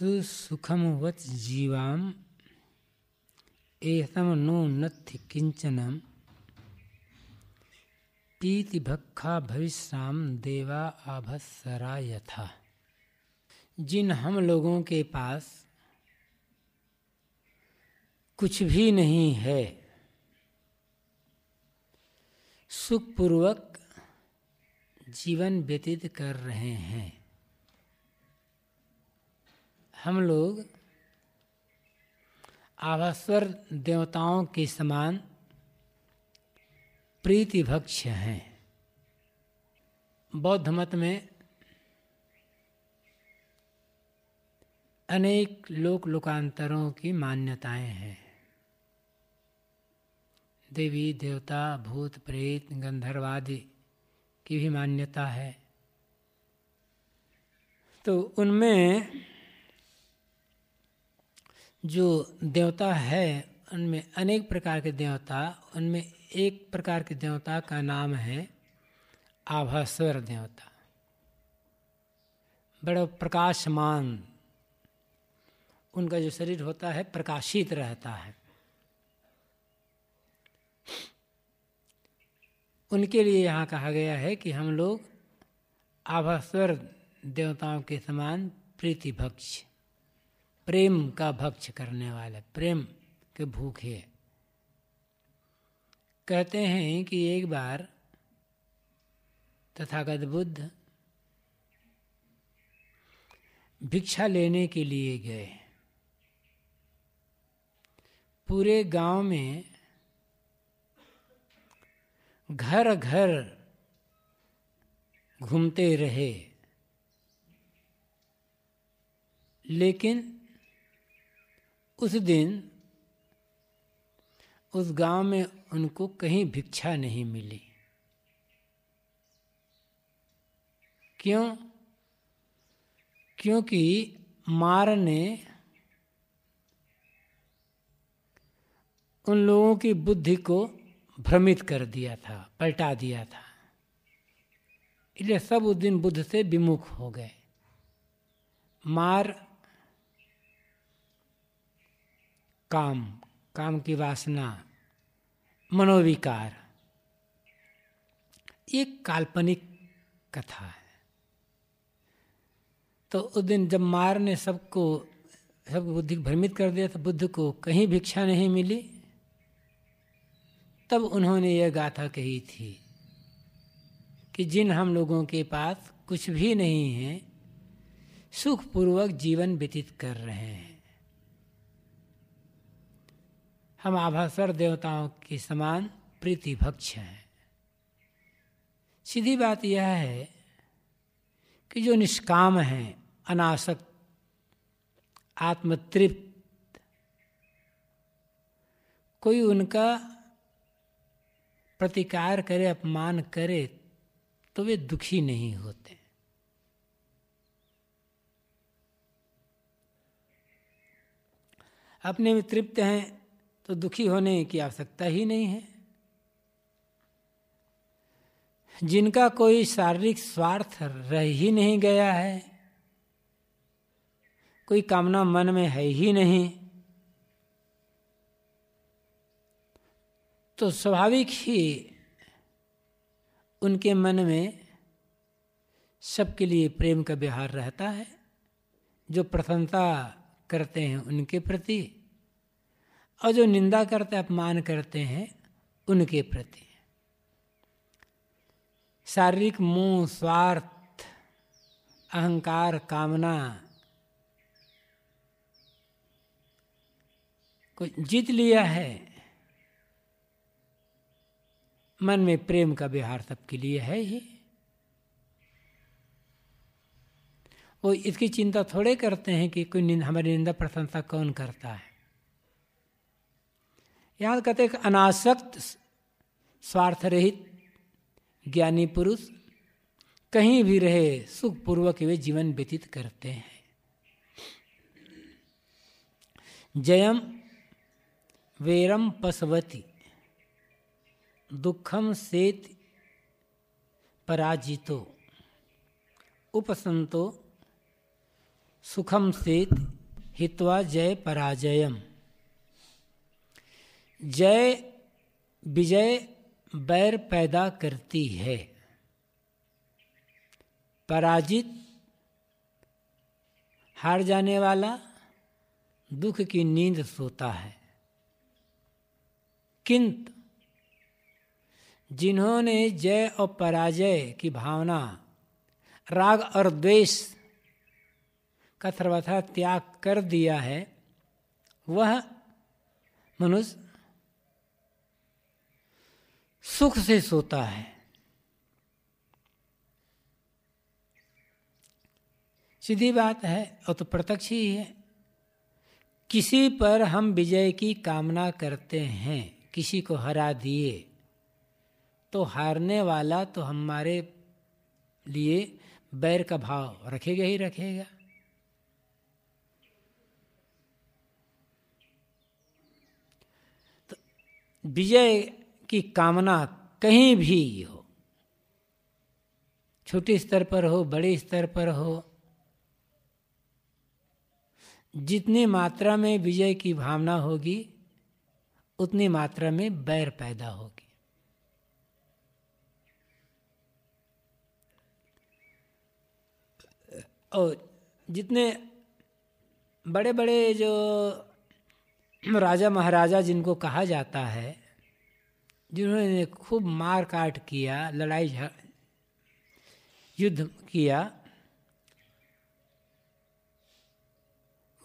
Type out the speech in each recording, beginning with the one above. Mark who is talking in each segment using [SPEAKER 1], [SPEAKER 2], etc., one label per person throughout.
[SPEAKER 1] सुसुखमवत जीवाम एतम नो नथि किंचनम भक्खा भविष्याम देवा आभसरा यथा जिन हम लोगों के पास कुछ भी नहीं है सुखपूर्वक जीवन व्यतीत कर रहे हैं हम लोग आभास्वर देवताओं के समान प्रीतिभक्ष हैं बौद्ध मत में अनेक लोक लोकांतरों की मान्यताएं हैं देवी देवता भूत प्रेत गंधर्वादि की भी मान्यता है तो उनमें जो देवता है उनमें अनेक प्रकार के देवता उनमें एक प्रकार के देवता का नाम है आभास्वर देवता बड़ा प्रकाशमान उनका जो शरीर होता है प्रकाशित रहता है उनके लिए यहाँ कहा गया है कि हम लोग आभास्वर देवताओं के समान प्रीतिभक्ष प्रेम का भक्ष करने वाले प्रेम के भूखे कहते हैं कि एक बार तथागत बुद्ध भिक्षा लेने के लिए गए पूरे गांव में घर घर घूमते रहे लेकिन उस दिन उस गांव में उनको कहीं भिक्षा नहीं मिली क्यों क्योंकि मार ने उन लोगों की बुद्धि को भ्रमित कर दिया था पलटा दिया था इसलिए सब उस दिन बुद्ध से विमुख हो गए मार काम काम की वासना मनोविकार एक काल्पनिक कथा है तो उस दिन जब मार ने सबको सब बुद्धि भ्रमित कर दिया तो बुद्ध को कहीं भिक्षा नहीं मिली तब उन्होंने यह गाथा कही थी कि जिन हम लोगों के पास कुछ भी नहीं है सुखपूर्वक जीवन व्यतीत कर रहे हैं हम आभासर देवताओं के समान प्रीति भक्ष हैं सीधी बात यह है कि जो निष्काम हैं अनासक्त आत्मतृप्त कोई उनका प्रतिकार करे अपमान करे तो वे दुखी नहीं होते अपने में तृप्त हैं तो दुखी होने की आवश्यकता ही नहीं है जिनका कोई शारीरिक स्वार्थ रह ही नहीं गया है कोई कामना मन में है ही नहीं तो स्वाभाविक ही उनके मन में सबके लिए प्रेम का व्यवहार रहता है जो प्रसन्नता करते हैं उनके प्रति और जो निंदा करते अपमान करते हैं उनके प्रति शारीरिक मोह स्वार्थ अहंकार कामना को जीत लिया है मन में प्रेम का व्यवहार सबके लिए है ही वो इसकी चिंता थोड़े करते हैं कि कोई हमारी निंदा प्रशंसा कौन करता है यहाँ कहते हैं अनासक्त स्वार्थ रहित ज्ञानी पुरुष कहीं भी रहे सुखपूर्वक वे जीवन व्यतीत करते हैं जयम वेरम पशवती दुखम सेत पराजितो उपसंतो सुखम सेत हित्वा जय पराजयम जय विजय बैर पैदा करती है पराजित हार जाने वाला दुख की नींद सोता है किंत जिन्होंने जय और पराजय की भावना राग और द्वेष का सर्वथा त्याग कर दिया है वह मनुष्य सुख से सोता है सीधी बात है और तो प्रत्यक्ष ही है किसी पर हम विजय की कामना करते हैं किसी को हरा दिए तो हारने वाला तो हमारे लिए बैर का भाव रखेगा ही रखेगा तो विजय की कामना कहीं भी हो छोटे स्तर पर हो बड़े स्तर पर हो जितनी मात्रा में विजय की भावना होगी उतनी मात्रा में बैर पैदा होगी और जितने बड़े बड़े जो राजा महाराजा जिनको कहा जाता है जिन्होंने खूब मार काट किया लड़ाई युद्ध किया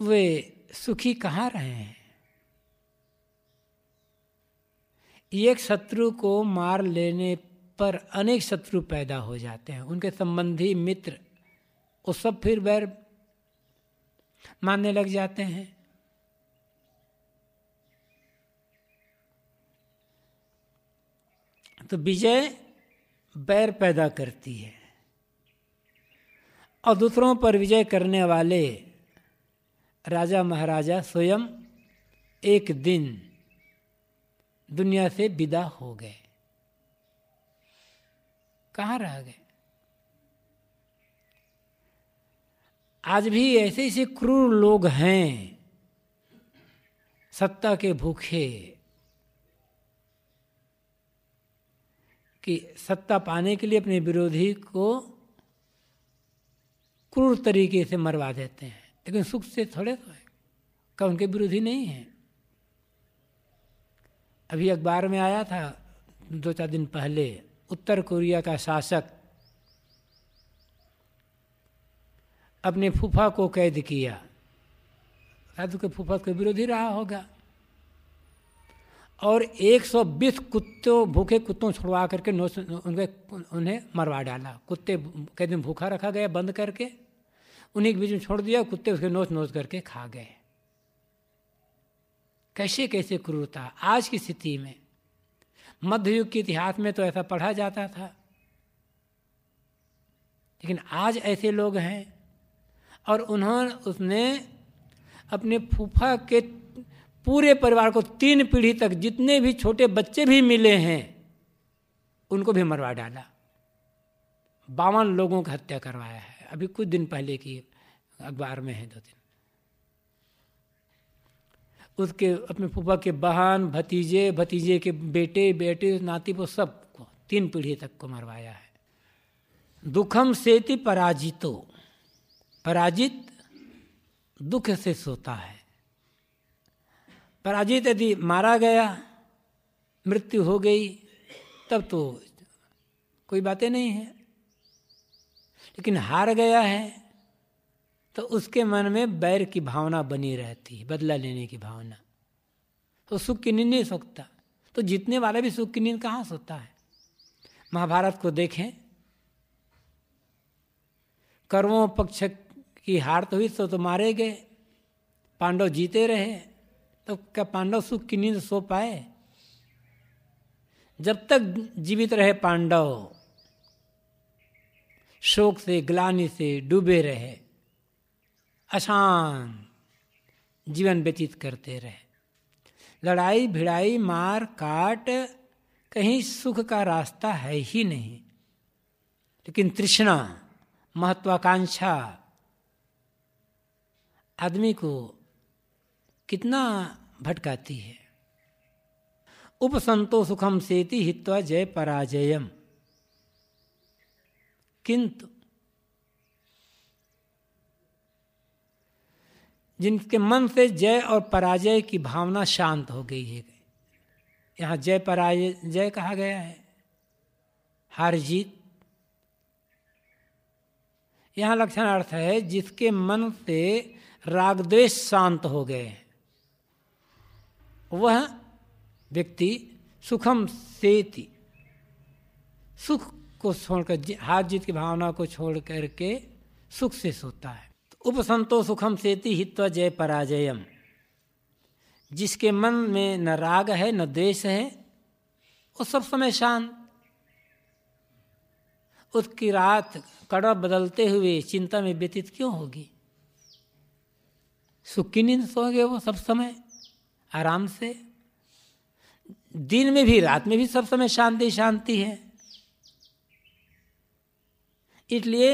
[SPEAKER 1] वे सुखी कहाँ रहे हैं एक शत्रु को मार लेने पर अनेक शत्रु पैदा हो जाते हैं उनके संबंधी मित्र वो सब फिर बैर मानने लग जाते हैं तो विजय बैर पैदा करती है और दूसरों पर विजय करने वाले राजा महाराजा स्वयं एक दिन दुनिया से विदा हो गए कहाँ रह गए आज भी ऐसे ऐसे क्रूर लोग हैं सत्ता के भूखे कि सत्ता पाने के लिए अपने विरोधी को क्रूर तरीके से मरवा देते हैं लेकिन सुख से थोड़े तो है कब उनके विरोधी नहीं है अभी अखबार में आया था दो चार दिन पहले उत्तर कोरिया का शासक अपने फूफा को कैद किया साधु के फूफा के विरोधी रहा होगा और 120 कुत्तों भूखे कुत्तों छुड़वा करके नौ उनके उन्हें मरवा डाला कुत्ते कई दिन भूखा रखा गया बंद करके उन्हीं के बीच में छोड़ दिया कुत्ते उसके नोच नोच करके खा गए कैसे कैसे क्रूरता आज की स्थिति में मध्ययुग के इतिहास में तो ऐसा पढ़ा जाता था लेकिन आज ऐसे लोग हैं और उन्होंने उसने अपने फूफा के पूरे परिवार को तीन पीढ़ी तक जितने भी छोटे बच्चे भी मिले हैं उनको भी मरवा डाला बावन लोगों की हत्या करवाया है अभी कुछ दिन पहले की अखबार में है दो दिन उसके अपने फूफा के बहन भतीजे भतीजे के बेटे बेटे नाती वो सबको तीन पीढ़ी तक को मरवाया है दुखम सेति पराजितो पराजित दुख से सोता है पराजित यदि मारा गया मृत्यु हो गई तब तो कोई बातें नहीं है लेकिन हार गया है तो उसके मन में बैर की भावना बनी रहती है बदला लेने की भावना तो सुख की नींद नहीं सोखता तो जीतने वाला भी सुख की नींद कहाँ सोता है महाभारत को देखें कर्मों पक्ष की हार तो हुई तो मारे गए पांडव जीते रहे तो क्या पांडव सुख की नींद सो पाए जब तक जीवित रहे पांडव शोक से ग्लानि से डूबे रहे आसान जीवन व्यतीत करते रहे लड़ाई भिड़ाई मार काट कहीं सुख का रास्ता है ही नहीं लेकिन तृष्णा महत्वाकांक्षा आदमी को कितना भटकाती है उपसंतो सुखम सेति हित्वा जय पराजयम किंतु जिनके मन से जय और पराजय की भावना शांत हो गई है यहाँ जय पराजय जय कहा गया है हार जीत यहाँ लक्षण अर्थ है जिसके मन से रागद्वेश शांत हो गए हैं वह व्यक्ति सुखम सेति सुख को छोड़कर हार जीत की भावना को छोड़ करके सुख से सोता है तो उपसंतो सुखम सेति हित्व जय पराजयम जिसके मन में न राग है न द्वेष है वो सब समय शांत उसकी रात कड़ा बदलते हुए चिंता में व्यतीत क्यों होगी सुख की नींद सोगे वो सब समय आराम से दिन में भी रात में भी सब समय शांति शांति है इसलिए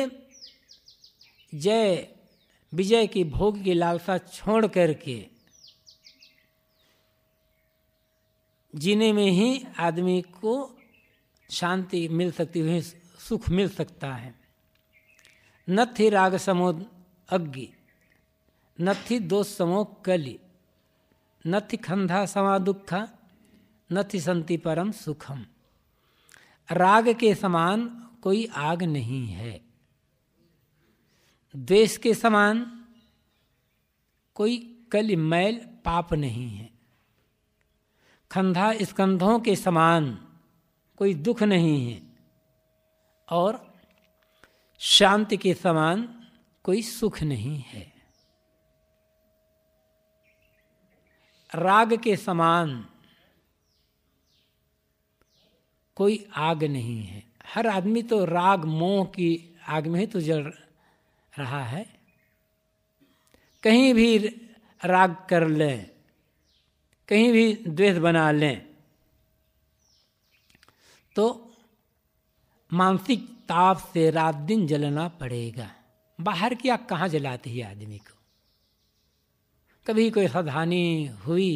[SPEAKER 1] जय विजय की भोग की लालसा छोड़ करके जीने में ही आदमी को शांति मिल सकती है सुख मिल सकता है न थी राग समो अग्नि न थी दोष समो कली नति खंधा समा दुखा नति संति परम सुखम राग के समान कोई आग नहीं है द्वेष के समान कोई कल मैल पाप नहीं है खंधा स्कंधों के समान कोई दुख नहीं है और शांति के समान कोई सुख नहीं है राग के समान कोई आग नहीं है हर आदमी तो राग मोह की आग में ही तो जल रहा है कहीं भी राग कर लें कहीं भी द्वेष बना लें तो मानसिक ताप से रात दिन जलना पड़ेगा बाहर क्या कहाँ जलाते है आदमी को कभी कोई हानि हुई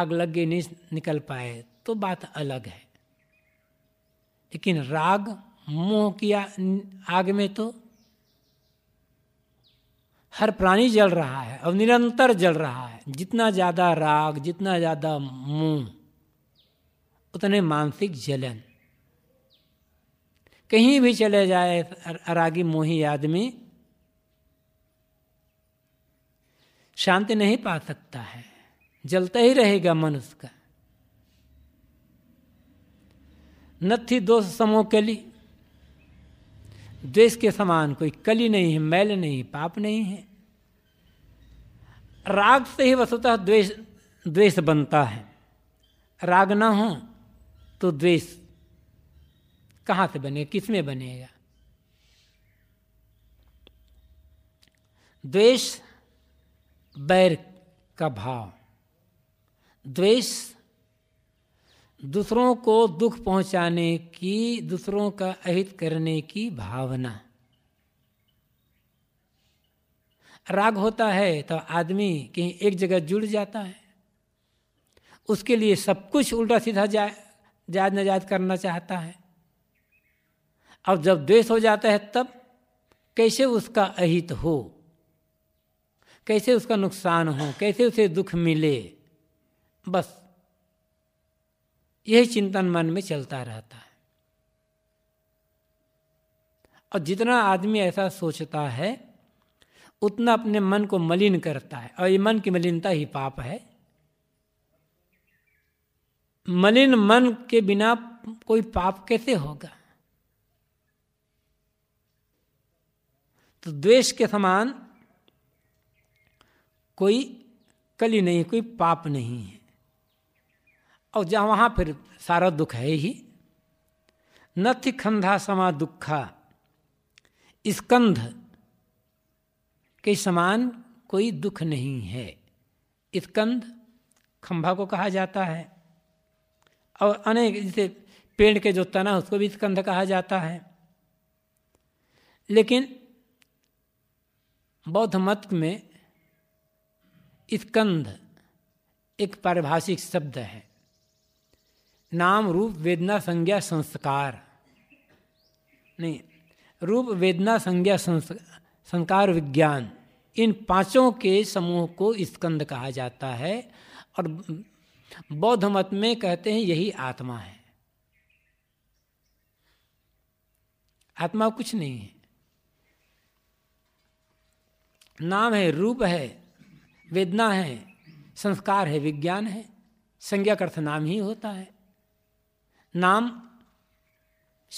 [SPEAKER 1] आग लग गई नहीं निकल पाए तो बात अलग है लेकिन राग मोह किया आग में तो हर प्राणी जल रहा है और निरंतर जल रहा है जितना ज़्यादा राग जितना ज़्यादा मोह उतने मानसिक जलन कहीं भी चले जाए रागी मोही आदमी शांति नहीं पा सकता है जलता ही रहेगा मन उसका न थी दोष समोह कली द्वेष के समान कोई कली नहीं है मैल नहीं पाप नहीं है राग से ही वस्तुतः द्वेष द्वेष बनता है राग ना हो तो द्वेष कहाँ से बनेगा किस में बनेगा द्वेष बैर का भाव द्वेष दूसरों को दुख पहुंचाने की दूसरों का अहित करने की भावना राग होता है तो आदमी कहीं एक जगह जुड़ जाता है उसके लिए सब कुछ उल्टा सीधा जा जायज नाजायज करना चाहता है और जब द्वेष हो जाता है तब कैसे उसका अहित हो कैसे उसका नुकसान हो कैसे उसे दुख मिले बस यही चिंतन मन में चलता रहता है और जितना आदमी ऐसा सोचता है उतना अपने मन को मलिन करता है और ये मन की मलिनता ही पाप है मलिन मन के बिना कोई पाप कैसे होगा तो द्वेष के समान कोई कली नहीं कोई पाप नहीं है और जहाँ वहाँ फिर सारा दुख है ही न थी खंधा समा दुखा स्कंध के समान कोई दुख नहीं है स्कंध खंभा को कहा जाता है और अनेक जैसे पेड़ के जो तना उसको भी स्कंध कहा जाता है लेकिन बौद्ध मत में स्कंध एक पारिभाषिक शब्द है नाम रूप वेदना संज्ञा संस्कार नहीं रूप वेदना संज्ञा संस्कार विज्ञान इन पांचों के समूह को स्कंद कहा जाता है और बौद्ध मत में कहते हैं यही आत्मा है आत्मा कुछ नहीं है नाम है रूप है वेदना है संस्कार है विज्ञान है संज्ञा का अर्थ नाम ही होता है नाम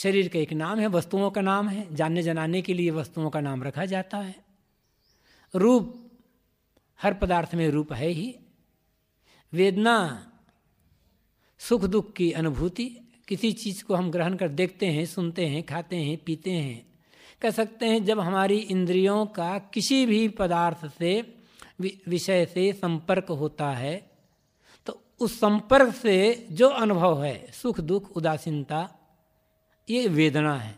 [SPEAKER 1] शरीर का एक नाम है वस्तुओं का नाम है जानने जनाने के लिए वस्तुओं का नाम रखा जाता है रूप हर पदार्थ में रूप है ही वेदना सुख दुख की अनुभूति किसी चीज़ को हम ग्रहण कर देखते हैं सुनते हैं खाते हैं पीते हैं कह सकते हैं जब हमारी इंद्रियों का किसी भी पदार्थ से विषय से संपर्क होता है तो उस संपर्क से जो अनुभव है सुख दुख उदासीनता ये वेदना है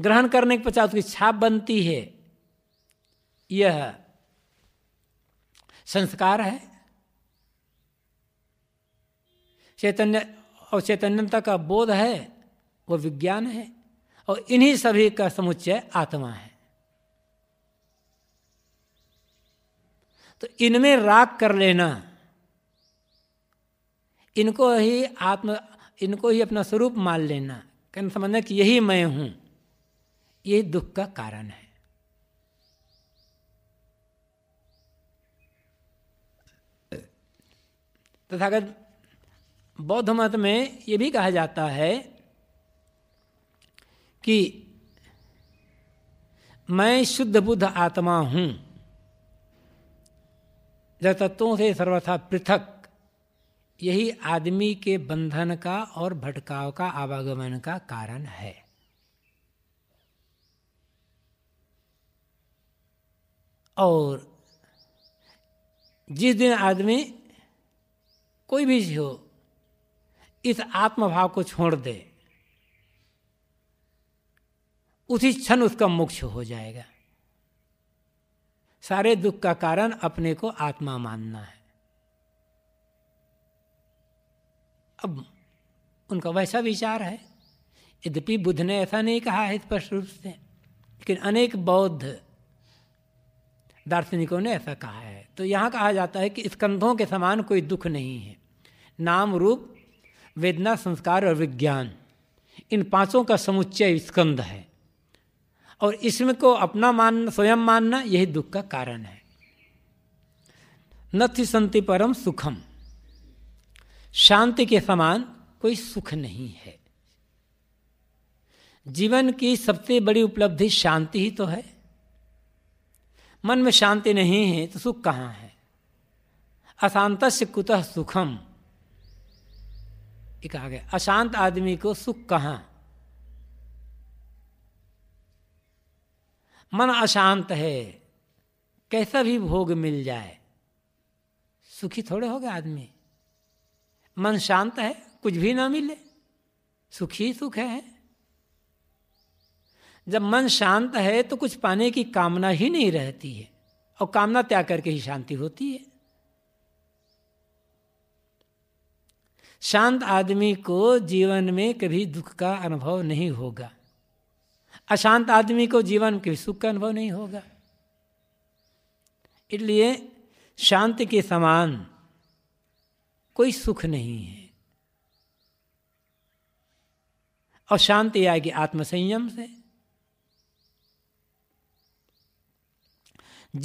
[SPEAKER 1] ग्रहण करने के पश्चात उसकी छाप बनती है यह संस्कार है चैतन्य और चैतन्यता का बोध है वो विज्ञान है और इन्हीं सभी का समुच्चय आत्मा है तो इनमें राग कर लेना इनको ही आत्म इनको ही अपना स्वरूप मान लेना कहना समझना मतलब कि यही मैं हूं ये दुख का कारण है तथागत तो बौद्ध मत में ये भी कहा जाता है कि मैं शुद्ध बुद्ध आत्मा हूं जड़ तत्वों से सर्वथा पृथक यही आदमी के बंधन का और भटकाव का आवागमन का कारण है और जिस दिन आदमी कोई भी हो इस आत्मभाव को छोड़ दे उसी क्षण उसका मोक्ष हो जाएगा सारे दुख का कारण अपने को आत्मा मानना है अब उनका वैसा विचार है यद्यपि बुद्ध ने ऐसा नहीं कहा है स्पष्ट रूप से लेकिन अनेक बौद्ध दार्शनिकों ने ऐसा कहा है तो यहाँ कहा जाता है कि स्कंधों के समान कोई दुख नहीं है नाम रूप वेदना संस्कार और विज्ञान इन पांचों का समुच्चय स्कंध है और इसमें को अपना मानना स्वयं मानना यही दुख का कारण है न थी संति परम सुखम शांति के समान कोई सुख नहीं है जीवन की सबसे बड़ी उपलब्धि शांति ही तो है मन में शांति नहीं है तो सुख कहाँ है अशांत से कुतः सुखम एक आ गया अशांत आदमी को सुख कहाँ मन अशांत है कैसा भी भोग मिल जाए सुखी थोड़े हो गए आदमी मन शांत है कुछ भी ना मिले सुखी सुख है जब मन शांत है तो कुछ पाने की कामना ही नहीं रहती है और कामना त्याग करके ही शांति होती है शांत आदमी को जीवन में कभी दुख का अनुभव नहीं होगा अशांत आदमी को जीवन के सुख का अनुभव नहीं होगा इसलिए शांति के समान कोई सुख नहीं है और शांति आएगी आत्मसंयम से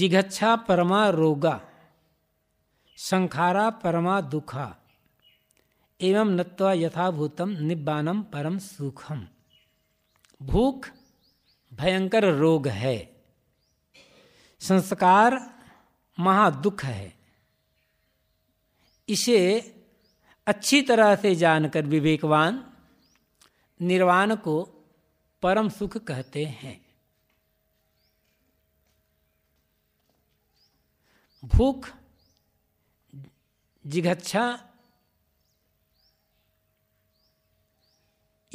[SPEAKER 1] जिघच्छा परमा रोगा संखारा परमा दुखा एवं नत्वा यथाभूतम निब्बानम परम सुखम भूख भयंकर रोग है संस्कार महादुख है इसे अच्छी तरह से जानकर विवेकवान निर्वाण को परम सुख कहते हैं भूख जिघच्छा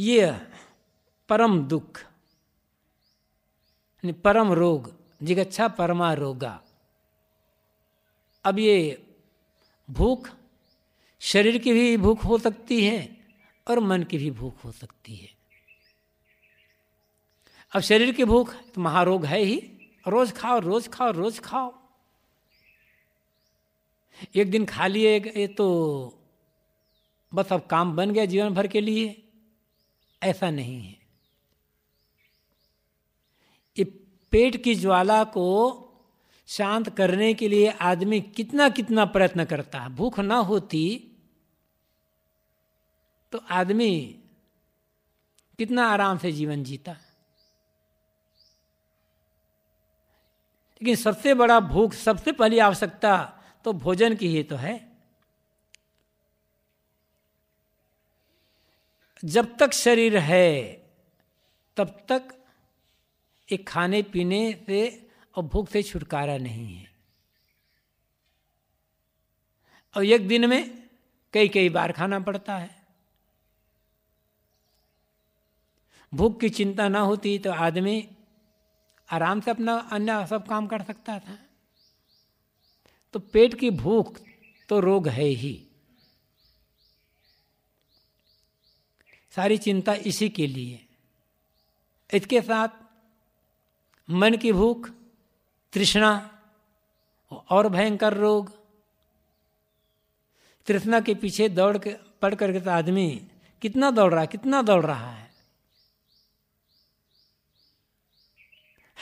[SPEAKER 1] यह परम दुख परम रोग जिगच्छा परमा रोगा अब ये भूख शरीर की भी भूख हो सकती है और मन की भी भूख हो सकती है अब शरीर की भूख तो महारोग है ही रोज खाओ रोज खाओ रोज खाओ एक दिन खा लिए ये तो बस अब काम बन गया जीवन भर के लिए ऐसा नहीं है पेट की ज्वाला को शांत करने के लिए आदमी कितना कितना प्रयत्न करता है भूख ना होती तो आदमी कितना आराम से जीवन जीता लेकिन सबसे बड़ा भूख सबसे पहली आवश्यकता तो भोजन की ही तो है जब तक शरीर है तब तक ये खाने पीने से और भूख से छुटकारा नहीं है और एक दिन में कई कई बार खाना पड़ता है भूख की चिंता ना होती तो आदमी आराम से अपना अन्य सब काम कर सकता था तो पेट की भूख तो रोग है ही सारी चिंता इसी के लिए इसके साथ मन की भूख तृष्णा और भयंकर रोग तृष्णा के पीछे दौड़ के पड़ करके तो आदमी कितना दौड़ रहा कितना दौड़ रहा है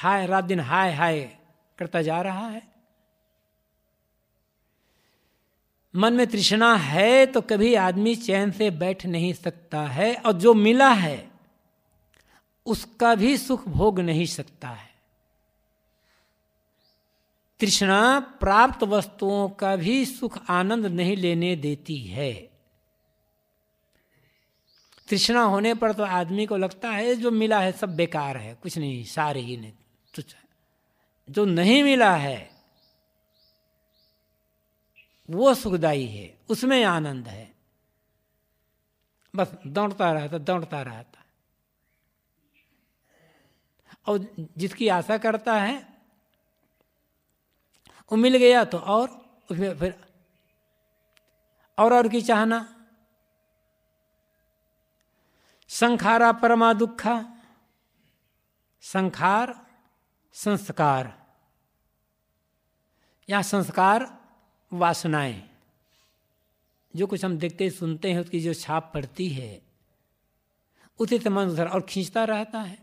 [SPEAKER 1] हाय रात दिन हाय हाय करता जा रहा है मन में तृष्णा है तो कभी आदमी चैन से बैठ नहीं सकता है और जो मिला है उसका भी सुख भोग नहीं सकता है तृष्णा प्राप्त वस्तुओं का भी सुख आनंद नहीं लेने देती है तृष्णा होने पर तो आदमी को लगता है जो मिला है सब बेकार है कुछ नहीं सारे ही नहीं तुच्छ जो नहीं मिला है वो सुखदाई है उसमें आनंद है बस दौड़ता रहता दौड़ता रहता और जिसकी आशा करता है वो मिल गया तो और उसमें फिर और और की चाहना संखारा परमा दुखा संखार संस्कार या संस्कार वासनाएं जो कुछ हम देखते सुनते हैं उसकी जो छाप पड़ती है उसी समान तो उधर और खींचता रहता है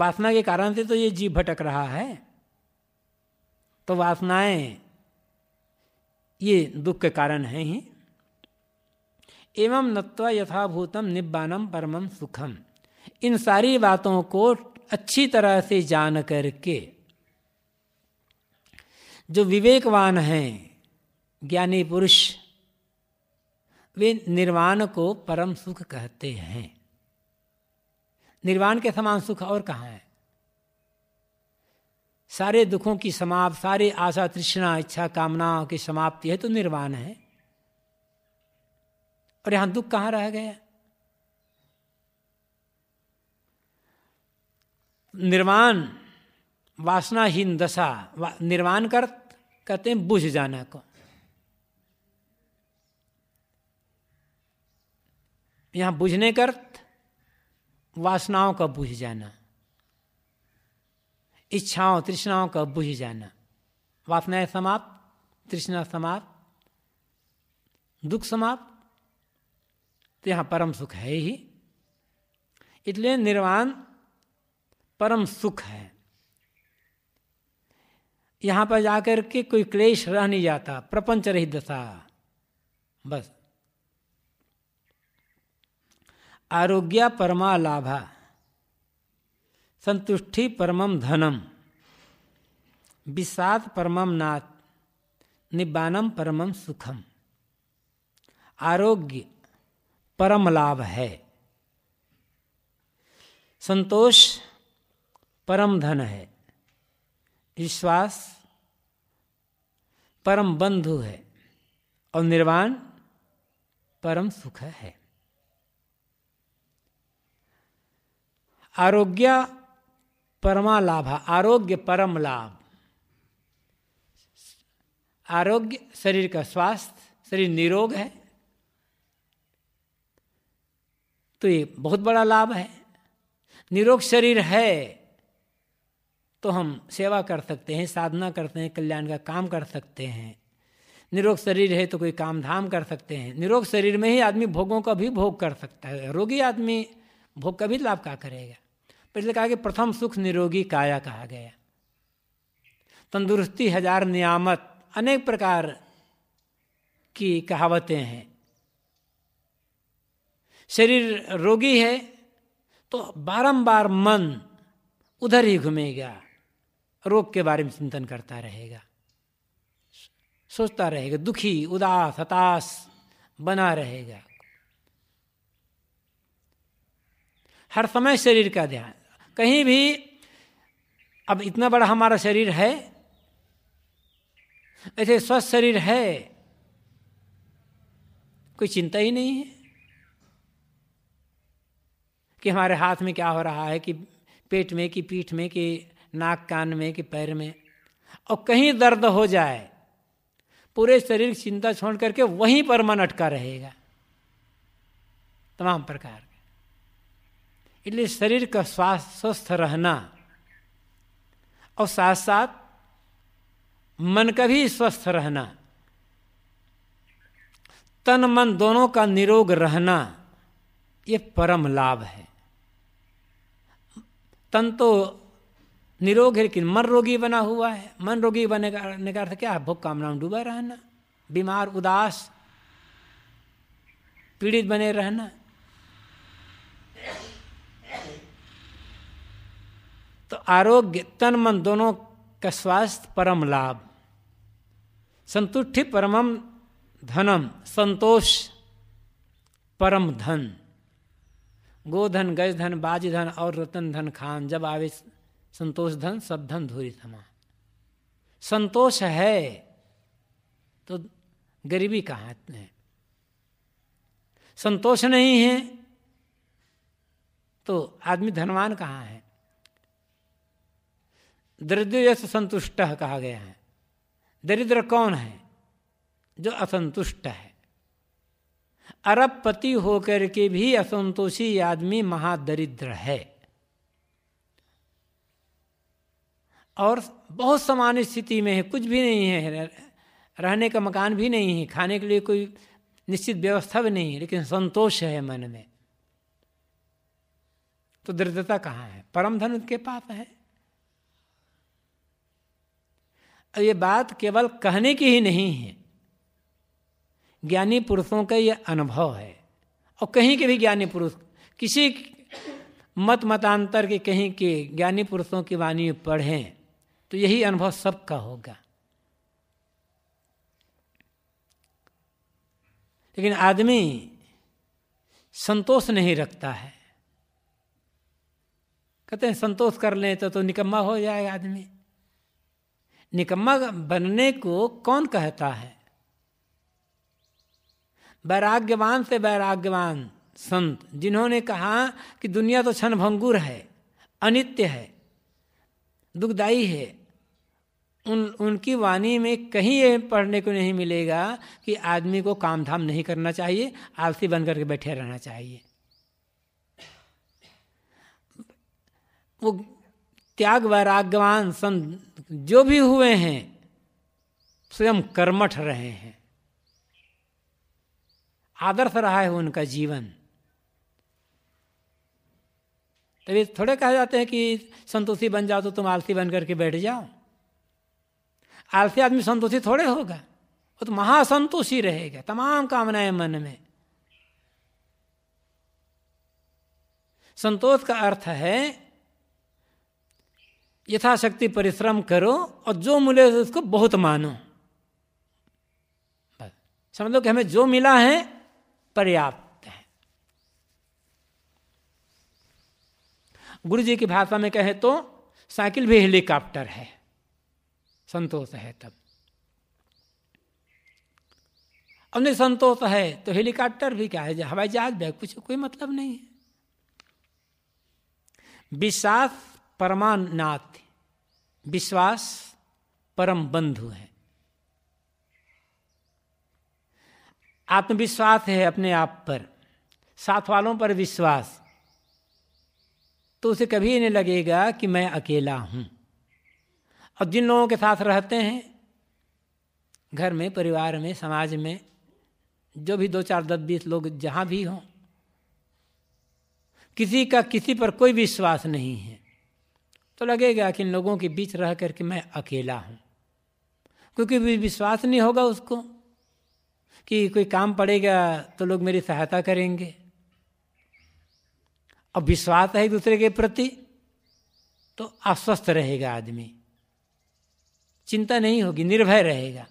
[SPEAKER 1] वासना के कारण से तो ये जीव भटक रहा है तो वासनाएं ये दुख के कारण हैं ही एवं नत्वा यथाभूतम निब्बानम परमम सुखम इन सारी बातों को अच्छी तरह से जान करके जो विवेकवान हैं ज्ञानी पुरुष वे निर्वाण को परम सुख कहते हैं निर्वाण के समान सुख और कहाँ है सारे दुखों की समाप्त सारे आशा तृष्णा इच्छा कामनाओं की समाप्ति है तो निर्वाण है और यहां दुख कहां रह गया निर्वाण वासनाहीन दशा वा, निर्वाण कर कहते हैं बुझ जाना को यहां बुझने का अर्थ वासनाओं का बुझ जाना इच्छाओं तृष्णाओं का बुझ जाना वासनाएं समाप्त तृष्णा समाप्त दुख समाप्त तो यहाँ परम सुख है ही इसलिए निर्वाण परम सुख है यहाँ पर जाकर के कोई क्लेश रह नहीं जाता प्रपंच रही दशा बस आरोग्य परमा लाभा संतुष्टि परमम धनम विषाद परमम नाथ निबानम परमम सुखम आरोग्य परम लाभ है संतोष परम धन है विश्वास परम बंधु है और निर्वाण परम सुख है आरोग्य परमा लाभ आरोग्य परम लाभ आरोग्य शरीर का स्वास्थ्य शरीर निरोग है तो ये बहुत बड़ा लाभ है निरोग शरीर है तो हम सेवा कर सकते हैं साधना करते हैं कल्याण का काम कर सकते हैं निरोग शरीर है तो कोई काम धाम कर सकते हैं निरोग शरीर में ही आदमी भोगों का भी भोग कर सकता है रोगी आदमी भोग का भी लाभ क्या करेगा पहले कहा कि प्रथम सुख निरोगी काया कहा गया तंदुरुस्ती हजार नियामत अनेक प्रकार की कहावतें हैं शरीर रोगी है तो बारंबार मन उधर ही घूमेगा रोग के बारे में चिंतन करता रहेगा सोचता रहेगा दुखी उदास हताश बना रहेगा हर समय शरीर का ध्यान कहीं भी अब इतना बड़ा हमारा शरीर है ऐसे स्वस्थ शरीर है कोई चिंता ही नहीं है कि हमारे हाथ में क्या हो रहा है कि पेट में कि पीठ में कि नाक कान में कि पैर में और कहीं दर्द हो जाए पूरे शरीर की चिंता छोड़ करके वहीं पर मन अटका रहेगा तमाम प्रकार इसलिए शरीर का स्वास्थ्य स्वस्थ रहना और साथ साथ मन का भी स्वस्थ रहना तन मन दोनों का निरोग रहना ये परम लाभ है तन तो निरोग है लेकिन मन रोगी बना हुआ है मन रोगी बने का अर्थ क्या है कामना में डूबा रहना बीमार उदास पीड़ित बने रहना तो आरोग्य तन मन दोनों का स्वास्थ्य परम लाभ संतुष्टि परमम धनम संतोष परम धन गोधन गजधन बाजधन और रतन धन खान जब आवे संतोष धन सब धन धूरी थमा संतोष है तो गरीबी कहाँ है संतोष नहीं है तो आदमी धनवान कहाँ है दरिद्र यश संतुष्ट कहा गया है दरिद्र कौन है जो असंतुष्ट है अरब पति होकर के भी असंतोषी आदमी महादरिद्र है और बहुत समान स्थिति में है कुछ भी नहीं है रहने का मकान भी नहीं है खाने के लिए कोई निश्चित व्यवस्था भी नहीं है लेकिन संतोष है मन में तो दरिद्रता कहाँ है परम धन के पास है ये बात केवल कहने की ही नहीं है ज्ञानी पुरुषों का ये अनुभव है और कहीं के भी ज्ञानी पुरुष किसी मत मतांतर के कहीं के ज्ञानी पुरुषों की वाणी पढ़ें तो यही अनुभव सबका होगा लेकिन आदमी संतोष नहीं रखता है कहते हैं संतोष कर लें तो, तो निकम्मा हो जाएगा आदमी निकम्मा बनने को कौन कहता है वैराग्यवान से वैराग्यवान संत जिन्होंने कहा कि दुनिया तो क्षणभंगुर है अनित्य है दुखदाई है उन उनकी वाणी में कहीं ये पढ़ने को नहीं मिलेगा कि आदमी को काम धाम नहीं करना चाहिए आलसी बन करके बैठे रहना चाहिए वो त्याग वैराग्यवान संत जो भी हुए हैं स्वयं कर्मठ रहे हैं आदर्श रहा है उनका जीवन तभी थोड़े कहा जाते हैं कि संतोषी बन जाओ तो तुम आलसी बन करके बैठ जाओ आलसी आदमी संतोषी थोड़े होगा वो तो महासंतोषी रहेगा तमाम कामनाएं मन में संतोष का अर्थ है यथाशक्ति परिश्रम करो और जो मिले उसको बहुत मानो समझ लो कि हमें जो मिला है पर्याप्त है गुरु जी की भाषा में कहे तो साइकिल भी हेलीकॉप्टर है संतोष है तब नहीं संतोष है तो हेलीकॉप्टर भी क्या है हवाई जहाज भी कुछ कोई मतलब नहीं है विश्वास परमानाथ विश्वास परम बंधु है आत्मविश्वास है अपने आप पर साथ वालों पर विश्वास तो उसे कभी नहीं लगेगा कि मैं अकेला हूं और जिन लोगों के साथ रहते हैं घर में परिवार में समाज में जो भी दो चार दस बीस लोग जहाँ भी हों किसी का किसी पर कोई विश्वास नहीं है तो लगेगा कि लोगों के बीच रह करके मैं अकेला हूँ क्योंकि विश्वास नहीं होगा उसको कि कोई काम पड़ेगा तो लोग मेरी सहायता करेंगे अब विश्वास है एक दूसरे के प्रति तो आश्वस्त रहेगा आदमी चिंता नहीं होगी निर्भय रहेगा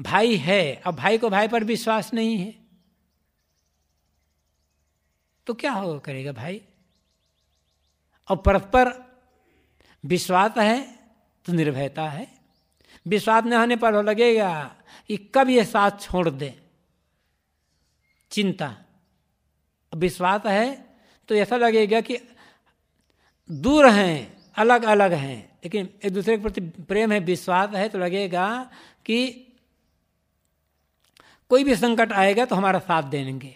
[SPEAKER 1] भाई है अब भाई को भाई पर विश्वास नहीं है तो क्या होगा करेगा भाई और परस्पर विश्वास है तो निर्भयता है विश्वास न होने पर लगेगा कि कब ये साथ छोड़ दे चिंता विश्वास है तो ऐसा लगेगा कि दूर हैं अलग अलग हैं लेकिन एक दूसरे के प्रति प्रेम है विश्वास है तो लगेगा कि कोई भी संकट आएगा तो हमारा साथ देंगे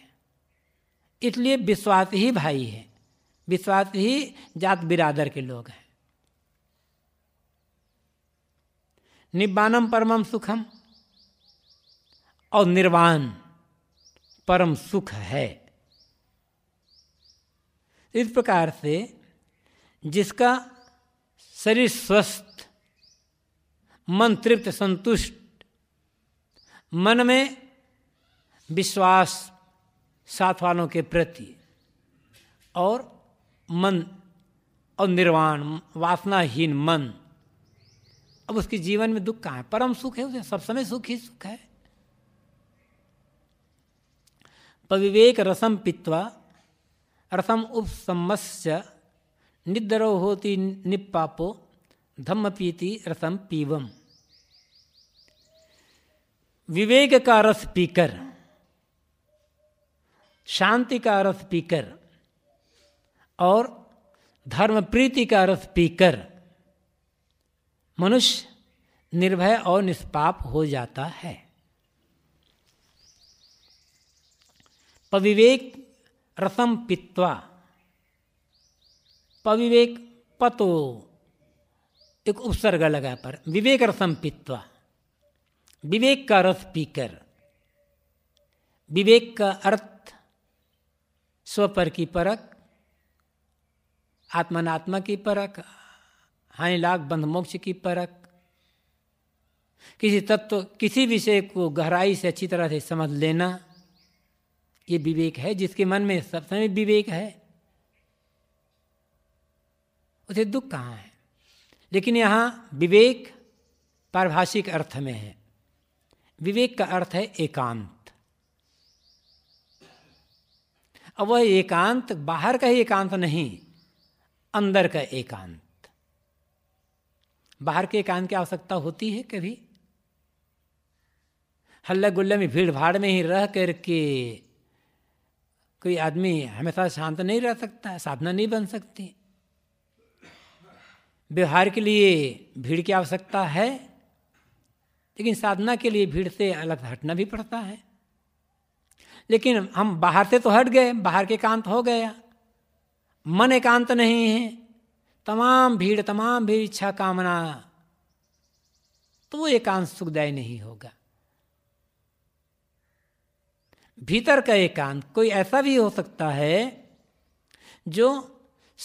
[SPEAKER 1] इसलिए विश्वास ही भाई है विश्वास ही जात बिरादर के लोग हैं निब्बानम परमम सुखम और निर्वाण परम सुख है इस प्रकार से जिसका शरीर स्वस्थ मन तृप्त संतुष्ट मन में विश्वास साथ वालों के प्रति और मन और निर्वाण वासनाहीन मन अब उसके जीवन में दुख कहाँ है परम सुख है उसे सब समय सुख ही सुख है पविवेक रसम पित्वा रसम उपसमस्य निद्रो होती निपापो धम्म पीति रसम पीवम विवेक का रस पीकर शांति का अर्थ पीकर और धर्म प्रीति का अर्थ पीकर मनुष्य निर्भय और निष्पाप हो जाता है पविवेक रसम पित्वा पविवेक पतो एक उपसर्ग लगा पर विवेक रसम पित्वा विवेक का रस पीकर विवेक का अर्थ स्वपर की परख आत्मनात्मा की परख हानि लाख बंध मोक्ष की परख किसी तत्व किसी विषय को गहराई से अच्छी तरह से समझ लेना ये विवेक है जिसके मन में सब समय विवेक है उसे दुख कहाँ है लेकिन यहाँ विवेक पारिभाषिक अर्थ में है विवेक का अर्थ है एकांत अब वह एकांत बाहर का ही एकांत नहीं अंदर का एकांत बाहर के एकांत की आवश्यकता होती है कभी हल्ला गुल्ले में भीड़ भाड़ में ही रह करके कोई आदमी हमेशा शांत नहीं रह सकता साधना नहीं बन सकती व्यवहार के लिए भीड़ की आवश्यकता है लेकिन साधना के लिए भीड़ से अलग हटना भी पड़ता है लेकिन हम बाहर से तो हट गए बाहर के एकांत हो गया मन एकांत नहीं है तमाम भीड़ तमाम भीड़ इच्छा कामना तो वो एकांत सुखदायी नहीं होगा भीतर का एकांत कोई ऐसा भी हो सकता है जो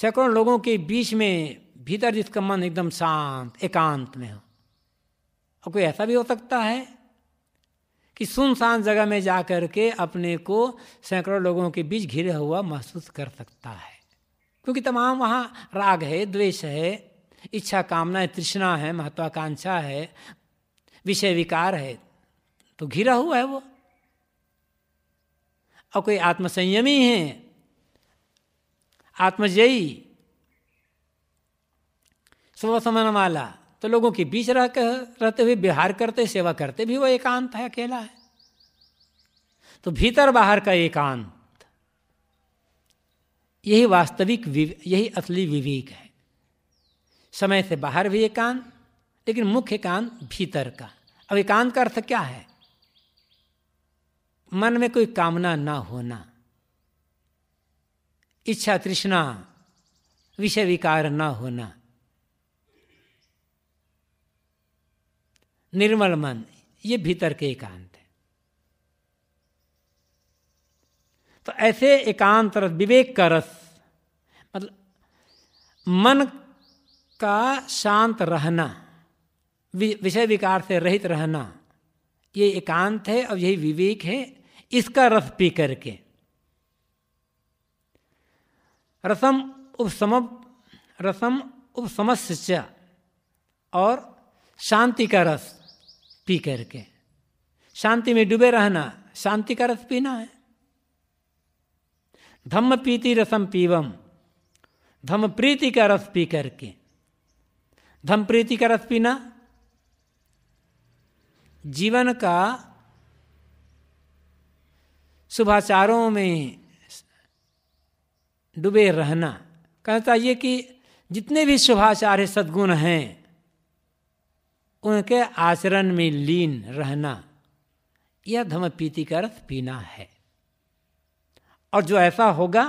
[SPEAKER 1] सैकड़ों लोगों के बीच में भीतर जिसका मन एकदम शांत एकांत में हो और कोई ऐसा भी हो सकता है कि सुनसान जगह में जा कर के अपने को सैकड़ों लोगों के बीच घिरे हुआ महसूस कर सकता है क्योंकि तमाम वहाँ राग है द्वेष है इच्छा कामना है तृष्णा है महत्वाकांक्षा है विषय विकार है तो घिरा हुआ है वो और कोई आत्मसंयमी है आत्मजयी सुबह वाला तो लोगों के बीच रह कर रहते हुए व्यवहार करते सेवा करते भी वो एकांत है अकेला है तो भीतर बाहर का एकांत यही वास्तविक यही असली विवेक है समय से बाहर भी एकांत लेकिन मुख्य एकांत भीतर का अब एकांत का अर्थ क्या है मन में कोई कामना ना होना इच्छा तृष्णा विषय विकार ना होना निर्मल मन ये भीतर के एकांत है तो ऐसे एकांत रस विवेक का रस मतलब मन का शांत रहना विषय विकार से रहित रहना ये एकांत है और यही विवेक है इसका रस पी करके रसम उपसम रसम उपसमस्य और शांति का रस पी करके शांति में डूबे रहना शांति का रस पीना है धम्म पीति रसम पीवम धम्म प्रीति का रस पी करके धम प्रीति का रस पीना जीवन का शुभाचारों में डूबे रहना कहना चाहिए कि जितने भी शुभाचार सद्गुण हैं उनके आचरण में लीन रहना यह धम पीति का अर्थ पीना है और जो ऐसा होगा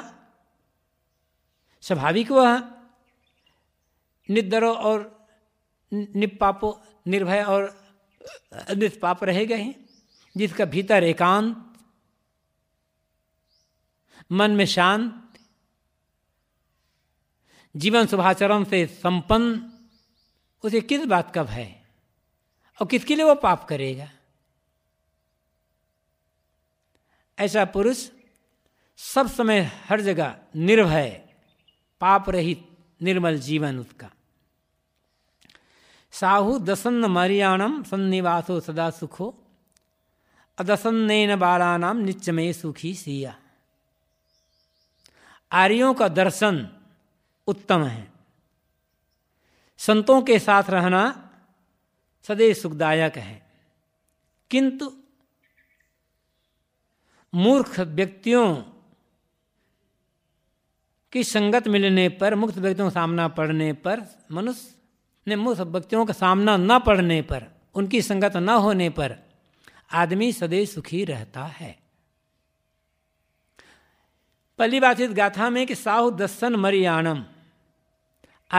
[SPEAKER 1] स्वाभाविक वह निदरो और निपापो निर्भय और निष्पाप गए हैं जिसका भीतर एकांत मन में शांत जीवन शुभाचरण से संपन्न उसे किस बात का भय और किसके लिए वो पाप करेगा ऐसा पुरुष सब समय हर जगह निर्भय पाप रहित निर्मल जीवन उसका साहु दसन्न मरियाणम सन्निवासो सदा सुखो अदसन्न बालानाम निचमय सुखी सिया आर्यों का दर्शन उत्तम है संतों के साथ रहना सदैव सुखदायक है किंतु मूर्ख व्यक्तियों की संगत मिलने पर मुक्त व्यक्तियों का सामना पड़ने पर मनुष्य ने मूर्ख व्यक्तियों का सामना न पड़ने पर उनकी संगत न होने पर आदमी सदैव सुखी रहता है पहली बात इस गाथा में कि साहु दर्शन मरियाणम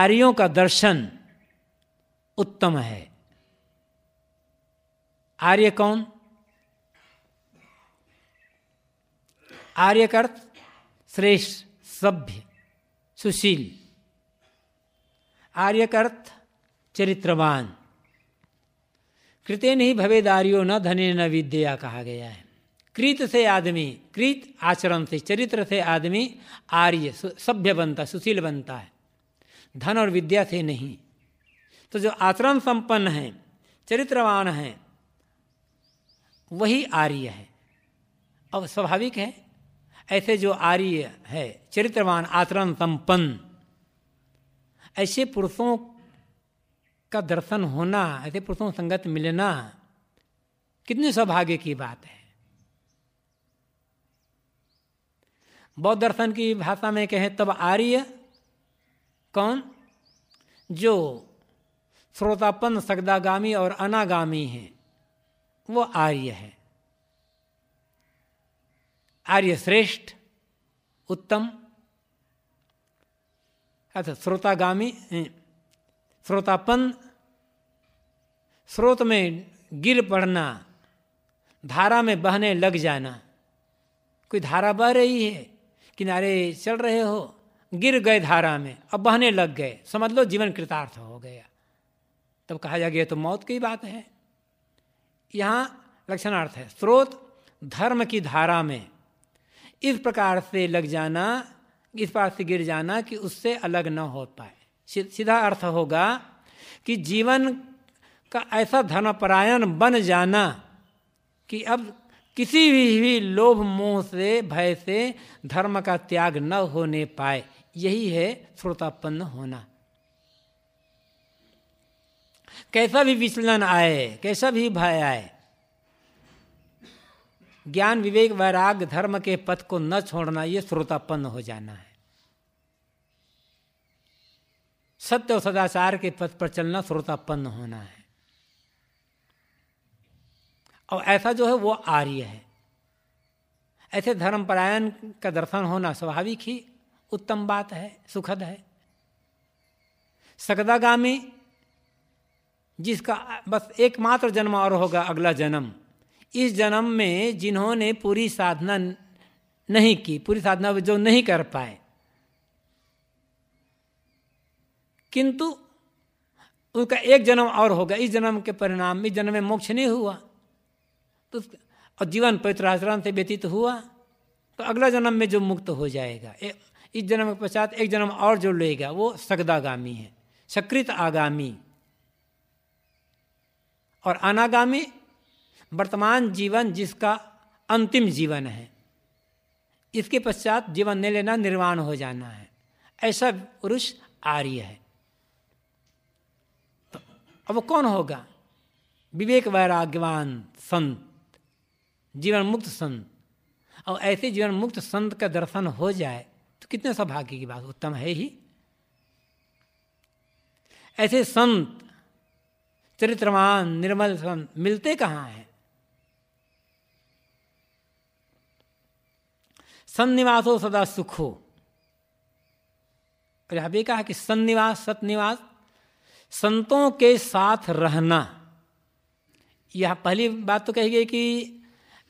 [SPEAKER 1] आर्यों का दर्शन उत्तम है आर्य कौन आर्यकर्थ श्रेष्ठ सभ्य सुशील आर्यकर्थ चरित्रवान कृते नहीं भवेदारियो न धने न विद्या कहा गया है कृत से आदमी कृत आचरण से चरित्र से आदमी आर्य सभ्य बनता सुशील बनता है धन और विद्या से नहीं तो जो आचरण संपन्न हैं चरित्रवान हैं वही आर्य है अब स्वाभाविक है ऐसे जो आर्य है चरित्रवान आचरण संपन्न ऐसे पुरुषों का दर्शन होना ऐसे पुरुषों संगत मिलना कितनी सौभाग्य की बात है बौद्ध दर्शन की भाषा में कहें तब आर्य कौन जो श्रोतापन सगदागामी और अनागामी हैं वो आर्य है आर्य श्रेष्ठ उत्तम अर्थात श्रोतागामी श्रोतापन स्रोत में गिर पड़ना धारा में बहने लग जाना कोई धारा बह रही है किनारे चल रहे हो गिर गए धारा में अब बहने लग गए समझ लो जीवन कृतार्थ हो गया तब कहा जा गया तो मौत की बात है यहाँ लक्षणार्थ है स्रोत धर्म की धारा में इस प्रकार से लग जाना इस प्रकार से गिर जाना कि उससे अलग न हो पाए सीधा अर्थ होगा कि जीवन का ऐसा धर्मपरायण बन जाना कि अब किसी भी, भी लोभ मोह से भय से धर्म का त्याग न होने पाए यही है श्रोतापन्न होना कैसा भी विचलन आए कैसा भी भय आए ज्ञान विवेक वैराग धर्म के पथ को न छोड़ना ये श्रोतापन्न हो जाना है सत्य और सदाचार के पथ पर चलना श्रोतापन्न होना है और ऐसा जो है वो आर्य है ऐसे धर्मपरायण का दर्शन होना स्वाभाविक ही उत्तम बात है सुखद है सकदागामी जिसका बस एकमात्र जन्म और होगा अगला जन्म इस जन्म में जिन्होंने पूरी साधना नहीं की पूरी साधना जो नहीं कर पाए किंतु उनका एक जन्म और होगा इस जन्म के परिणाम इस जन्म में मोक्ष नहीं हुआ तो और जीवन पवित्र आचरण से व्यतीत हुआ तो अगला जन्म में जो मुक्त हो जाएगा इस जन्म के पश्चात एक जन्म और जो लेगा वो सकदागामी है सकृत आगामी और अनागामी वर्तमान जीवन जिसका अंतिम जीवन है इसके पश्चात जीवन ने लेना निर्वाण हो जाना है ऐसा पुरुष आर्य है तो अब कौन होगा विवेक वैराग्यवान संत जीवन मुक्त संत और ऐसे जीवन मुक्त संत का दर्शन हो जाए तो कितने सौभाग्य की बात उत्तम है ही ऐसे संत चरित्रवान निर्मल सन मिलते कहाँ हैं सन्निवासो सदा सुखो यहाँ भी कहा कि सन्निवास सतनिवास संतों के साथ रहना यह पहली बात तो कही गई कि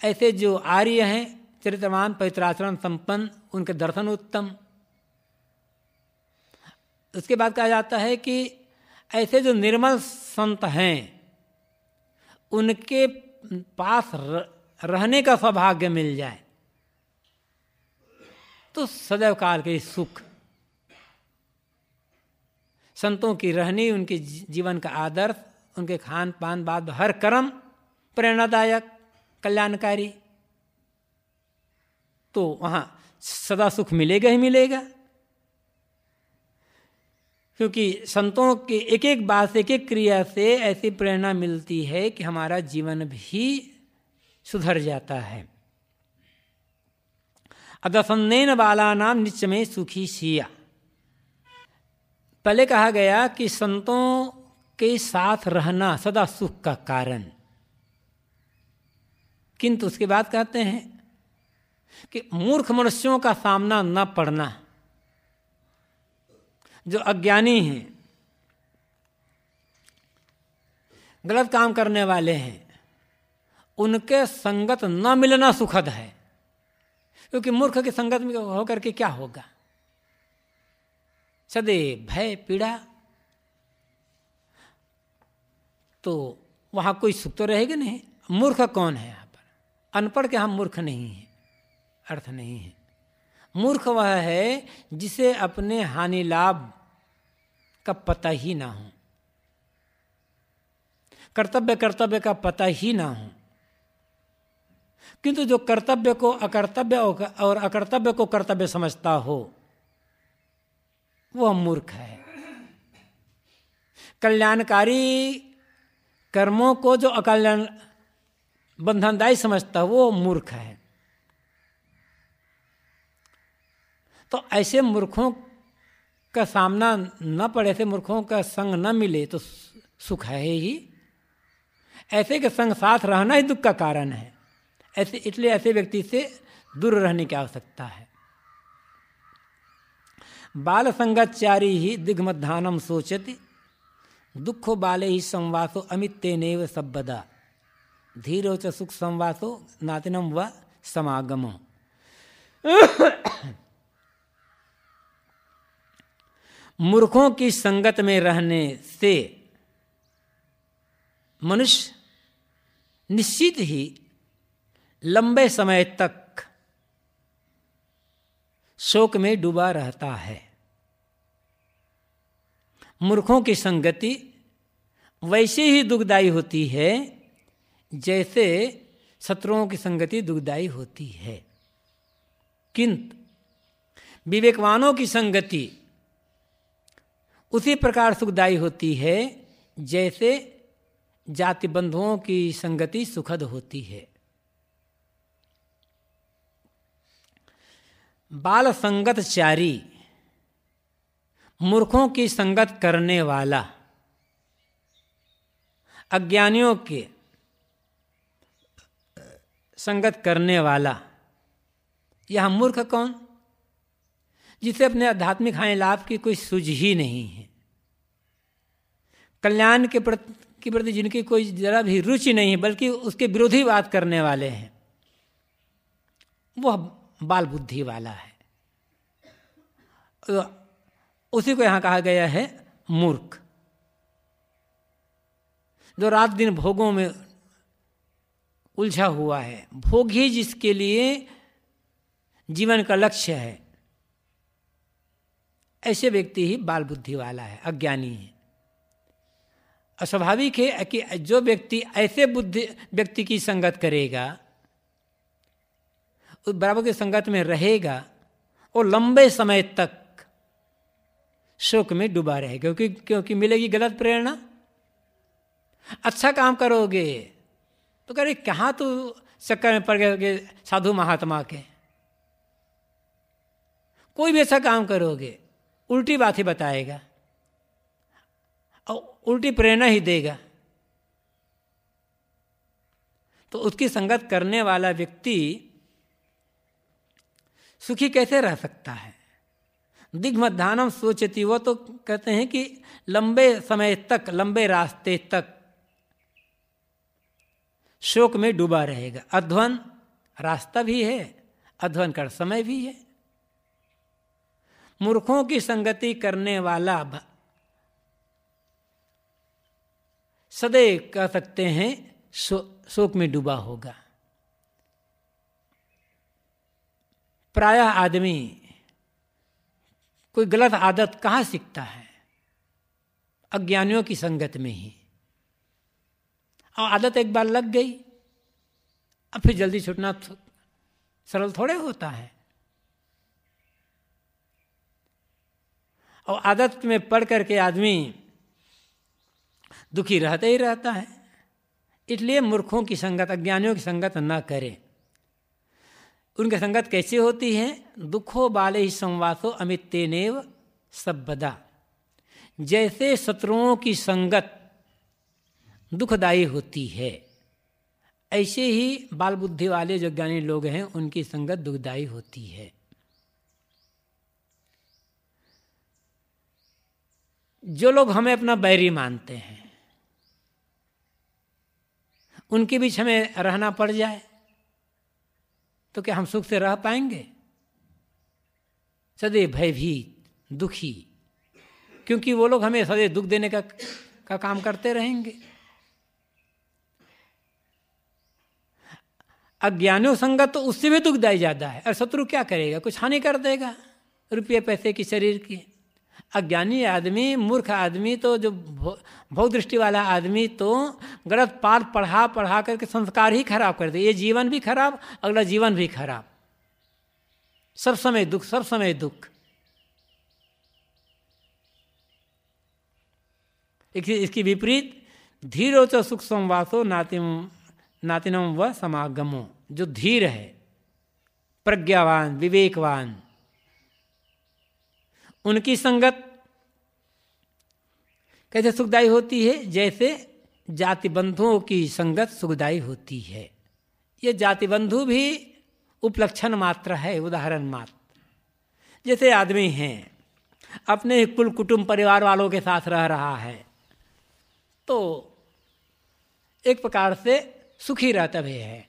[SPEAKER 1] ऐसे जो आर्य हैं चरित्रवान पवित्राचरण संपन्न उनके दर्शन उत्तम उसके बाद कहा जाता है कि ऐसे जो निर्मल संत हैं उनके पास रहने का सौभाग्य मिल जाए तो सदैव काल के सुख संतों की रहनी उनके जीवन का आदर्श उनके खान पान बाद हर कर्म प्रेरणादायक कल्याणकारी तो वहाँ सदा सुख मिलेगा ही मिलेगा क्योंकि संतों के एक एक बात से एक एक क्रिया से ऐसी प्रेरणा मिलती है कि हमारा जीवन भी सुधर जाता है अदसंदेन बाला नाम निश्चय में सुखी सिया पहले कहा गया कि संतों के साथ रहना सदा सुख का कारण किंतु उसके बाद कहते हैं कि मूर्ख मनुष्यों का सामना न पड़ना जो अज्ञानी हैं गलत काम करने वाले हैं उनके संगत न मिलना सुखद है क्योंकि मूर्ख की संगत में होकर के क्या होगा सदैव भय पीड़ा तो वहां कोई सुख तो रहेगा नहीं मूर्ख कौन है यहाँ पर अनपढ़ के हम मूर्ख नहीं है अर्थ नहीं है मूर्ख वह है जिसे अपने हानि लाभ का पता ही ना हो कर्तव्य कर्तव्य का पता ही ना हो किंतु जो कर्तव्य को अकर्तव्य और अकर्तव्य को कर्तव्य समझता हो वह मूर्ख है कल्याणकारी कर्मों को जो अकल्याण बंधनदायी समझता हो वो मूर्ख है तो ऐसे मूर्खों का सामना न पड़े ऐसे मूर्खों का संग न मिले तो सुख है ही ऐसे के संग साथ रहना ही दुख का कारण है ऐसे इसलिए ऐसे व्यक्ति से दूर रहने की आवश्यकता है बाल संगाचारी ही दिग्मध्यानम सोचति दुखो बाले ही संवासो अमितेनव सब्बदा धीरो च सुख संवासो नातिनम व समागमो मूर्खों की संगत में रहने से मनुष्य निश्चित ही लंबे समय तक शोक में डूबा रहता है मूर्खों की संगति वैसे ही दुखदाई होती है जैसे शत्रुओं की संगति दुखदाई होती है किंतु विवेकवानों की संगति उसी प्रकार सुखदायी होती है जैसे जाति बंधुओं की संगति सुखद होती है बाल संगत चारी मूर्खों की संगत करने वाला अज्ञानियों के संगत करने वाला यह मूर्ख कौन जिसे अपने आध्यात्मिक हानि लाभ की कोई सूझ ही नहीं है कल्याण के प्रति के प्रति जिनकी कोई जरा भी रुचि नहीं है बल्कि उसके विरोधी बात करने वाले हैं वह बाल बुद्धि वाला है तो उसी को यहां कहा गया है मूर्ख जो रात दिन भोगों में उलझा हुआ है भोग ही जिसके लिए जीवन का लक्ष्य है ऐसे व्यक्ति ही बाल बुद्धि वाला है अज्ञानी है अस्वाभाविक है कि जो व्यक्ति ऐसे बुद्धि व्यक्ति की संगत करेगा उस बराबर की संगत में रहेगा वो लंबे समय तक शोक में डूबा रहेगा क्योंकि क्योंकि मिलेगी गलत प्रेरणा अच्छा काम करोगे तो करे कहाँ तो चक्कर में पड़ गए साधु महात्मा के कोई भी ऐसा काम करोगे उल्टी बातें बताएगा और उल्टी प्रेरणा ही देगा तो उसकी संगत करने वाला व्यक्ति सुखी कैसे रह सकता है दिग्मध्यानम सोचती वो तो कहते हैं कि लंबे समय तक लंबे रास्ते तक शोक में डूबा रहेगा अध्वन रास्ता भी है अध्वन का समय भी है मूर्खों की संगति करने वाला सदैव कह सकते हैं शोक में डूबा होगा प्रायः आदमी कोई गलत आदत कहाँ सीखता है अज्ञानियों की संगत में ही और आदत एक बार लग गई अब फिर जल्दी छूटना सरल थोड़े होता है और आदत में पढ़ करके आदमी दुखी रहता ही रहता है इसलिए मूर्खों की संगत अज्ञानियों की संगत न करें उनकी संगत कैसे होती है दुखो बाले ही संवासो अमित तेनेव सभ्यदा जैसे शत्रुओं की संगत दुखदायी होती है ऐसे ही बाल बुद्धि वाले जो ज्ञानी लोग हैं उनकी संगत दुखदायी होती है जो लोग हमें अपना बैरी मानते हैं उनके बीच हमें रहना पड़ जाए तो क्या हम सुख से रह पाएंगे सदैव भयभीत दुखी क्योंकि वो लोग हमें सदैव दुख देने का का काम करते रहेंगे अज्ञानो संगत तो उससे भी दुखदायी ज़्यादा है और शत्रु क्या करेगा कुछ हानि कर देगा रुपये पैसे की शरीर की अज्ञानी आदमी मूर्ख आदमी तो जो भोग दृष्टि वाला आदमी तो गलत पाठ पढ़ा पढ़ा करके संस्कार ही खराब कर दे ये जीवन भी खराब अगला जीवन भी खराब सब समय दुख सब समय दुख इसकी विपरीत धीरो च सुख संवासो नातिम नातिनम व समागमो जो धीर है प्रज्ञावान विवेकवान उनकी संगत कैसे सुखदाई होती है जैसे जाति बंधुओं की संगत सुखदाई होती है ये जाति बंधु भी उपलक्षण मात्र है उदाहरण मात्र जैसे आदमी हैं अपने कुल कुटुंब परिवार वालों के साथ रह रहा है तो एक प्रकार से सुखी रहता भी है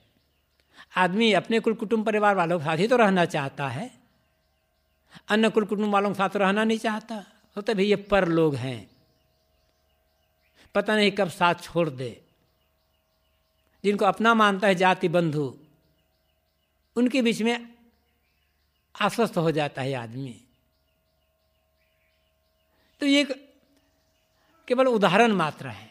[SPEAKER 1] आदमी अपने कुल कुटुंब परिवार वालों के साथ ही तो रहना चाहता है अन्य कुल कुटुंब वालों के साथ रहना नहीं चाहता होता भाई ये पर लोग हैं पता नहीं कब साथ छोड़ दे जिनको अपना मानता है जाति बंधु उनके बीच में आश्वस्त हो जाता है आदमी तो ये केवल उदाहरण मात्र है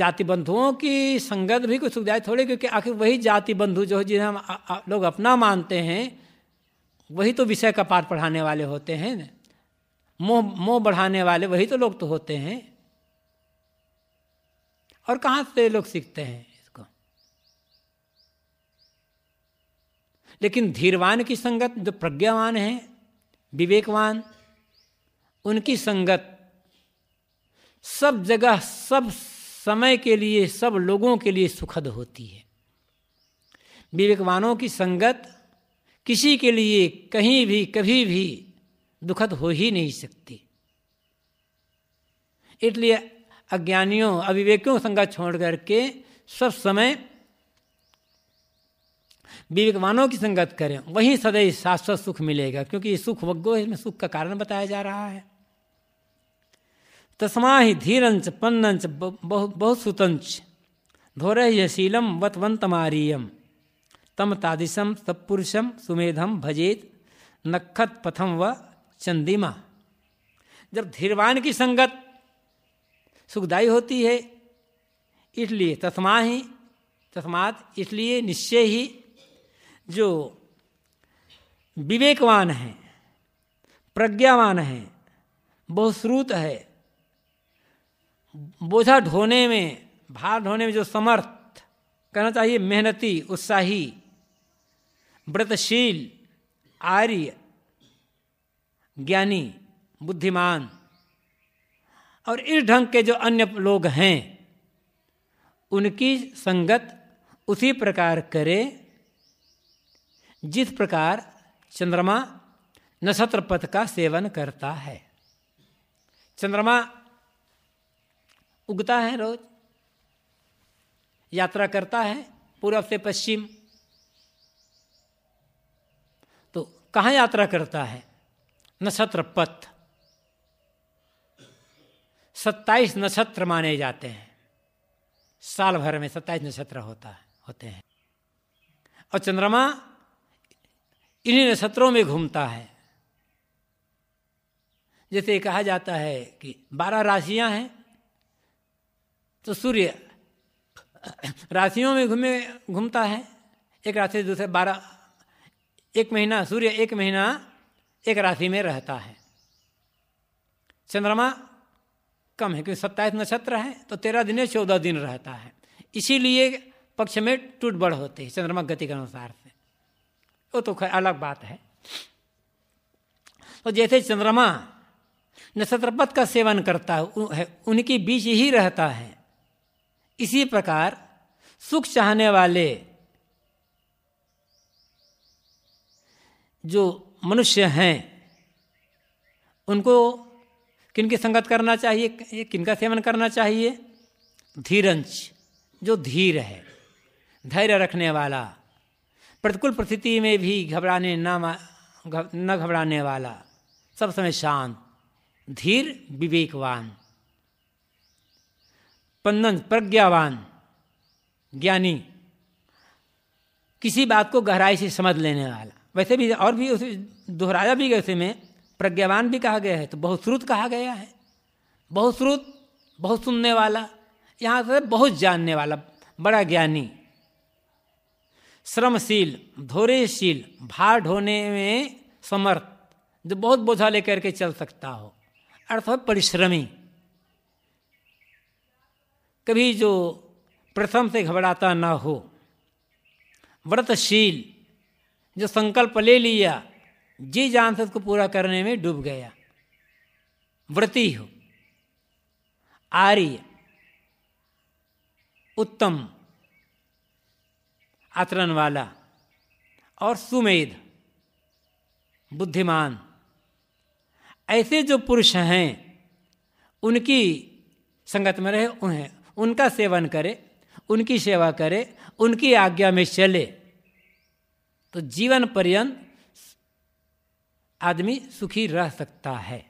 [SPEAKER 1] जाति बंधुओं की संगत भी कुछ सुखदायी थोड़ी क्योंकि आखिर वही जाति बंधु जो जिन्हें हम लोग अपना मानते हैं वही तो विषय का पाठ पढ़ाने वाले होते हैं न मोह मोह बढ़ाने वाले वही तो लोग तो होते हैं और कहाँ से लोग सीखते हैं इसको लेकिन धीरवान की संगत जो प्रज्ञावान है विवेकवान उनकी संगत सब जगह सब समय के लिए सब लोगों के लिए सुखद होती है विवेकवानों की संगत किसी के लिए कहीं भी कभी भी दुखद हो ही नहीं सकती इसलिए अज्ञानियों अविवेकियों संगत छोड़ करके सब समय विवेकवानों की संगत करें वहीं सदैव शाश्वत सुख मिलेगा क्योंकि ये सुख वग्गो है इसमें सुख का कारण बताया जा रहा है तस्मा ही धीरंच पन्नंच बहु बहुसुतंच धोरह यशीलम मारियम तम तादिशम सत्पुरुषम सुमेधम भजेत नखत पथम व चंदिमा जब धीरवान की संगत सुखदायी होती है इसलिए तस्मा ही तस्मात इसलिए निश्चय ही जो विवेकवान हैं प्रज्ञावान हैं बहुश्रुत है बोझा ढोने में भार ढोने में जो समर्थ कहना चाहिए मेहनती उत्साही व्रतशील आर्य ज्ञानी बुद्धिमान और इस ढंग के जो अन्य लोग हैं उनकी संगत उसी प्रकार करे जिस प्रकार चंद्रमा नक्षत्र पथ का सेवन करता है चंद्रमा उगता है रोज यात्रा करता है पूर्व से पश्चिम कहाँ यात्रा करता है नक्षत्र पथ सत्ताईस नक्षत्र माने जाते हैं साल भर में सत्ताईस नक्षत्र होता है होते हैं और चंद्रमा इन्हीं नक्षत्रों में घूमता है जैसे कहा जाता है कि बारह राशियां हैं तो सूर्य राशियों में घूमे घूमता है एक राशि से दूसरे बारह एक महीना सूर्य एक महीना एक राशि में रहता है चंद्रमा कम है क्योंकि सत्ताईस नक्षत्र है तो तेरह दिन चौदह दिन रहता है इसीलिए पक्ष में टूट बढ़ होती है चंद्रमा गति के अनुसार से वो तो खैर अलग बात है तो जैसे चंद्रमा नक्षत्रपथ का सेवन करता है उनके बीच ही रहता है इसी प्रकार सुख चाहने वाले जो मनुष्य हैं उनको किन की संगत करना चाहिए किन का सेवन करना चाहिए धीरंश जो धीर है धैर्य रखने वाला प्रतिकूल परिस्थिति में भी घबराने न घबराने वाला सब समय शांत धीर विवेकवान पंदन प्रज्ञावान ज्ञानी किसी बात को गहराई से समझ लेने वाला वैसे भी और भी उसे दोहराया भी गया उसे में प्रज्ञावान भी कहा गया है तो बहुश्रुत कहा गया है बहुश्रुत बहुत सुनने वाला यहाँ से बहुत जानने वाला बड़ा ज्ञानी श्रमशील धोरेशील भार ढोने में समर्थ जो बहुत बोझा लेकर के चल सकता हो अर्थ परिश्रमी कभी जो प्रथम से घबराता ना हो व्रतशील जो संकल्प ले लिया जी जान से उसको पूरा करने में डूब गया व्रति हो आर्य उत्तम आचरण वाला और सुमेध बुद्धिमान ऐसे जो पुरुष हैं उनकी संगत में रहे उन्हें उनका सेवन करे उनकी सेवा करे उनकी आज्ञा में चले तो जीवन पर्यंत आदमी सुखी रह सकता है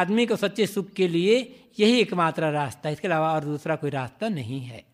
[SPEAKER 1] आदमी को सच्चे सुख के लिए यही एकमात्र रास्ता है इसके अलावा और दूसरा कोई रास्ता नहीं है